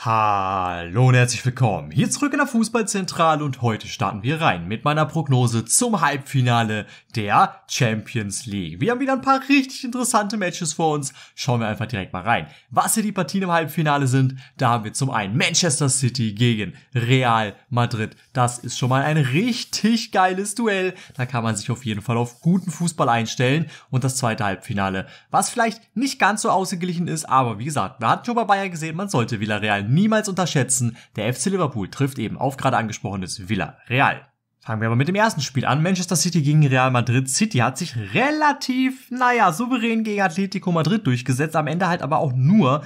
Hallo und herzlich willkommen. Hier zurück in der Fußballzentrale und heute starten wir rein mit meiner Prognose zum Halbfinale der Champions League. Wir haben wieder ein paar richtig interessante Matches vor uns. Schauen wir einfach direkt mal rein. Was hier die Partien im Halbfinale sind, da haben wir zum einen Manchester City gegen Real Madrid. Das ist schon mal ein richtig geiles Duell. Da kann man sich auf jeden Fall auf guten Fußball einstellen. Und das zweite Halbfinale, was vielleicht nicht ganz so ausgeglichen ist, aber wie gesagt, wir hatten schon bei Bayern gesehen, man sollte Villarreal niemals unterschätzen. Der FC Liverpool trifft eben auf gerade angesprochenes Villa Real. Fangen wir aber mit dem ersten Spiel an. Manchester City gegen Real Madrid. City hat sich relativ, naja, souverän gegen Atletico Madrid durchgesetzt. Am Ende halt aber auch nur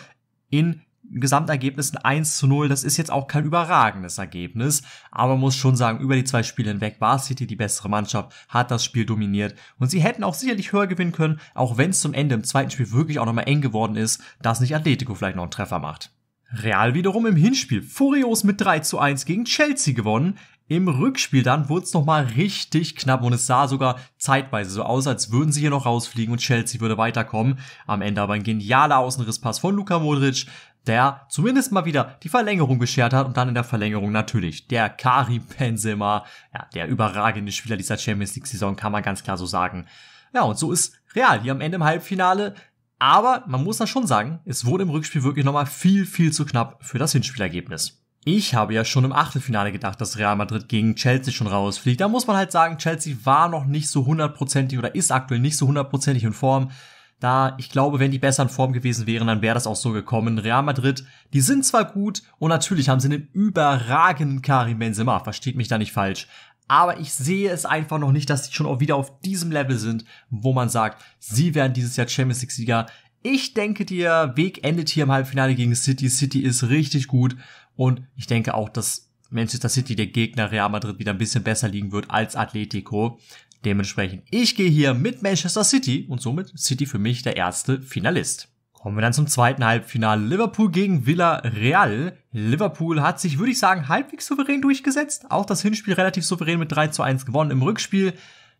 in Gesamtergebnissen 1 zu 0. Das ist jetzt auch kein überragendes Ergebnis. Aber man muss schon sagen, über die zwei Spiele hinweg war City die bessere Mannschaft, hat das Spiel dominiert. Und sie hätten auch sicherlich höher gewinnen können, auch wenn es zum Ende im zweiten Spiel wirklich auch nochmal eng geworden ist, dass nicht Atletico vielleicht noch einen Treffer macht. Real wiederum im Hinspiel furios mit 3 zu 1 gegen Chelsea gewonnen. Im Rückspiel dann wurde es nochmal richtig knapp und es sah sogar zeitweise so aus, als würden sie hier noch rausfliegen und Chelsea würde weiterkommen. Am Ende aber ein genialer Außenrisspass von Luka Modric, der zumindest mal wieder die Verlängerung beschert hat und dann in der Verlängerung natürlich der Karim Benzema, ja, der überragende Spieler dieser Champions League Saison, kann man ganz klar so sagen. Ja, und so ist Real hier am Ende im Halbfinale aber man muss dann schon sagen, es wurde im Rückspiel wirklich nochmal viel, viel zu knapp für das Hinspielergebnis. Ich habe ja schon im Achtelfinale gedacht, dass Real Madrid gegen Chelsea schon rausfliegt. Da muss man halt sagen, Chelsea war noch nicht so hundertprozentig oder ist aktuell nicht so hundertprozentig in Form. Da ich glaube, wenn die besser in Form gewesen wären, dann wäre das auch so gekommen. Real Madrid, die sind zwar gut und natürlich haben sie einen überragenden Karim Benzema, versteht mich da nicht falsch aber ich sehe es einfach noch nicht, dass sie schon auch wieder auf diesem Level sind, wo man sagt, sie werden dieses Jahr Champions League Sieger. Ich denke, der Weg endet hier im Halbfinale gegen City. City ist richtig gut und ich denke auch, dass Manchester City, der Gegner Real Madrid, wieder ein bisschen besser liegen wird als Atletico. Dementsprechend, ich gehe hier mit Manchester City und somit City für mich der erste Finalist. Kommen wir dann zum zweiten Halbfinale. Liverpool gegen Villa Real. Liverpool hat sich, würde ich sagen, halbwegs souverän durchgesetzt. Auch das Hinspiel relativ souverän mit 3 zu 1 gewonnen. Im Rückspiel,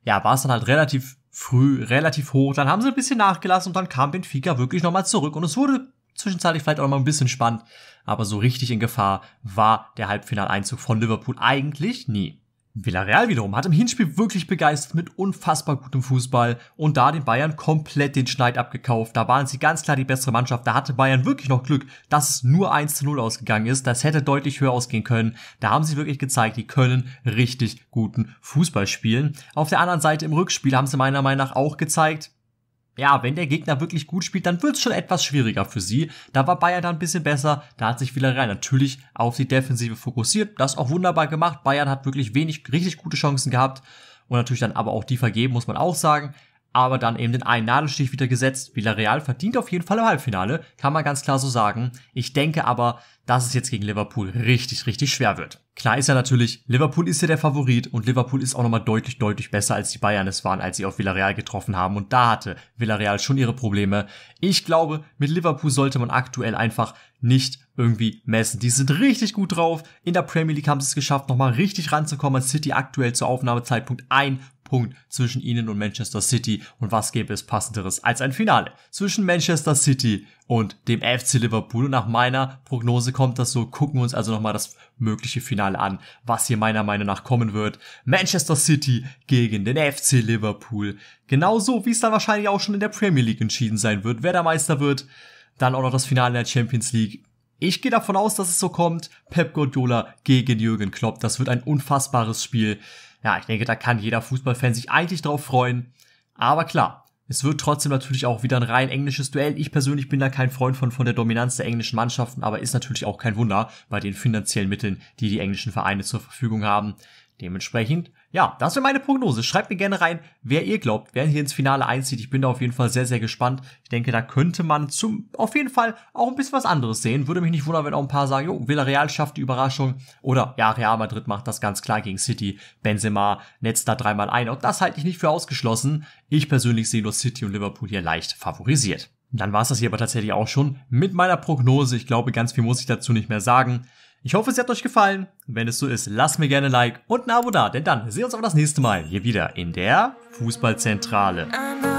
ja, war es dann halt relativ früh, relativ hoch. Dann haben sie ein bisschen nachgelassen und dann kam Benfica wirklich nochmal zurück. Und es wurde zwischenzeitlich vielleicht auch nochmal ein bisschen spannend. Aber so richtig in Gefahr war der Halbfinaleinzug von Liverpool eigentlich nie. Villarreal wiederum hat im Hinspiel wirklich begeistert mit unfassbar gutem Fußball und da den Bayern komplett den Schneid abgekauft. Da waren sie ganz klar die bessere Mannschaft. Da hatte Bayern wirklich noch Glück, dass es nur 1 zu 0 ausgegangen ist. Das hätte deutlich höher ausgehen können. Da haben sie wirklich gezeigt, die können richtig guten Fußball spielen. Auf der anderen Seite im Rückspiel haben sie meiner Meinung nach auch gezeigt, ja, wenn der Gegner wirklich gut spielt, dann wird es schon etwas schwieriger für sie. Da war Bayern dann ein bisschen besser. Da hat sich Villarreal natürlich auf die Defensive fokussiert. Das auch wunderbar gemacht. Bayern hat wirklich wenig, richtig gute Chancen gehabt. Und natürlich dann aber auch die vergeben, muss man auch sagen. Aber dann eben den einen Nadelstich wieder gesetzt. Villarreal verdient auf jeden Fall im Halbfinale. Kann man ganz klar so sagen. Ich denke aber, dass es jetzt gegen Liverpool richtig, richtig schwer wird. Klar ist ja natürlich, Liverpool ist ja der Favorit und Liverpool ist auch nochmal deutlich, deutlich besser als die Bayern es waren, als sie auf Villarreal getroffen haben und da hatte Villarreal schon ihre Probleme. Ich glaube, mit Liverpool sollte man aktuell einfach nicht irgendwie messen. Die sind richtig gut drauf. In der Premier League haben sie es geschafft, nochmal richtig ranzukommen City aktuell zur Aufnahmezeitpunkt. Ein Punkt zwischen ihnen und Manchester City und was gäbe es passenderes als ein Finale zwischen Manchester City und dem FC Liverpool. Und nach meiner Prognose kommt das so. Gucken wir uns also noch mal das mögliche Finale an, was hier meiner Meinung nach kommen wird. Manchester City gegen den FC Liverpool. Genauso wie es dann wahrscheinlich auch schon in der Premier League entschieden sein wird. Wer der Meister wird, dann auch noch das Finale in der Champions League. Ich gehe davon aus, dass es so kommt. Pep Guardiola gegen Jürgen Klopp. Das wird ein unfassbares Spiel ja, ich denke, da kann jeder Fußballfan sich eigentlich drauf freuen. Aber klar, es wird trotzdem natürlich auch wieder ein rein englisches Duell. Ich persönlich bin da kein Freund von, von der Dominanz der englischen Mannschaften, aber ist natürlich auch kein Wunder bei den finanziellen Mitteln, die die englischen Vereine zur Verfügung haben. Dementsprechend ja, das wäre meine Prognose. Schreibt mir gerne rein, wer ihr glaubt, wer hier ins Finale einzieht. Ich bin da auf jeden Fall sehr, sehr gespannt. Ich denke, da könnte man zum, auf jeden Fall auch ein bisschen was anderes sehen. Würde mich nicht wundern, wenn auch ein paar sagen, jo, Villarreal schafft die Überraschung. Oder, ja, Real Madrid macht das ganz klar gegen City. Benzema netzt da dreimal ein. Und das halte ich nicht für ausgeschlossen. Ich persönlich sehe nur City und Liverpool hier leicht favorisiert. Dann war es das hier aber tatsächlich auch schon mit meiner Prognose. Ich glaube, ganz viel muss ich dazu nicht mehr sagen. Ich hoffe, es hat euch gefallen. Wenn es so ist, lasst mir gerne ein Like und ein Abo da, denn dann sehen wir uns auch das nächste Mal hier wieder in der Fußballzentrale.